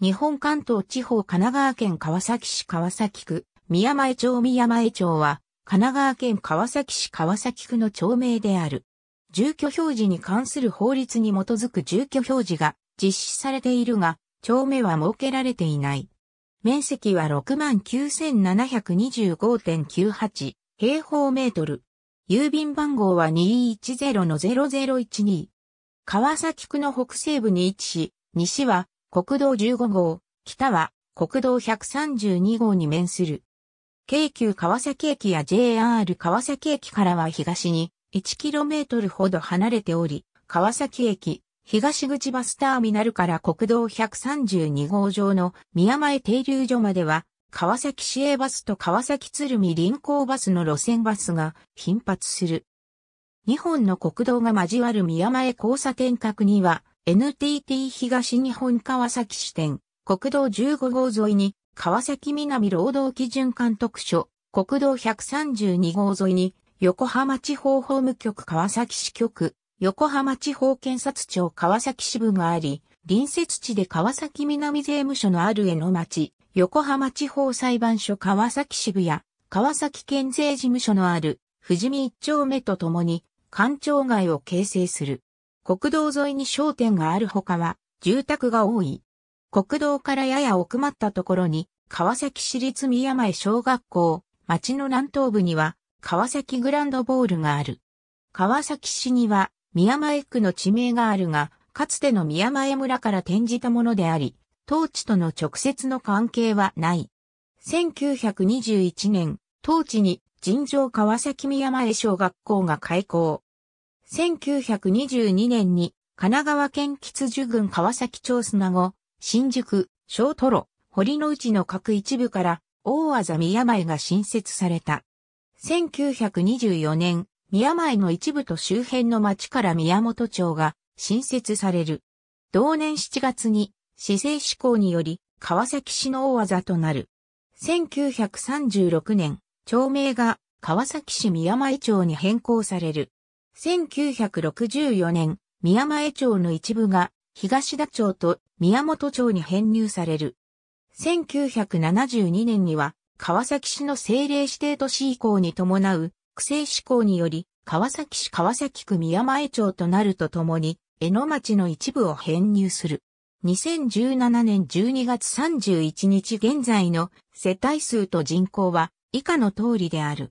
日本関東地方神奈川県川崎市川崎区、宮前町宮前町は、神奈川県川崎市川崎区の町名である。住居表示に関する法律に基づく住居表示が実施されているが、町名は設けられていない。面積は69,725.98平方メートル。郵便番号は210-0012。川崎区の北西部に位置し、西は国道15号、北は国道132号に面する。京急川崎駅や JR 川崎駅からは東に 1km ほど離れており、川崎駅、東口バスターミナルから国道132号上の宮前停留所までは、川崎市営バスと川崎鶴見臨港バスの路線バスが頻発する。日本の国道が交わる宮前交差点角には、NTT 東日本川崎支店、国道15号沿いに、川崎南労働基準監督署、国道132号沿いに、横浜地方法務局川崎支局、横浜地方検察庁川崎支部があり、隣接地で川崎南税務署のある江の町、横浜地方裁判所川崎支部や、川崎県税事務所のある、富士見一丁目とともに、官庁街を形成する。国道沿いに商店があるほかは、住宅が多い。国道からやや奥まったところに、川崎市立宮前小学校、町の南東部には、川崎グランドボールがある。川崎市には、宮前区の地名があるが、かつての宮前村から転じたものであり、当地との直接の関係はない。1921年、当地に尋常川崎宮前小学校が開校。1922年に神奈川県吉樹郡川崎町砂後、新宿、小トロ、堀の内の各一部から大技宮前が新設された。1924年、宮前の一部と周辺の町から宮本町が新設される。同年7月に市政施行により川崎市の大技となる。1936年、町名が川崎市宮前町に変更される。1964年、宮前町の一部が東田町と宮本町に編入される。1972年には川崎市の政令指定都市移行に伴う区政施行により川崎市川崎区宮前町となるとともに江の町の一部を編入する。2017年12月31日現在の世帯数と人口は以下の通りである。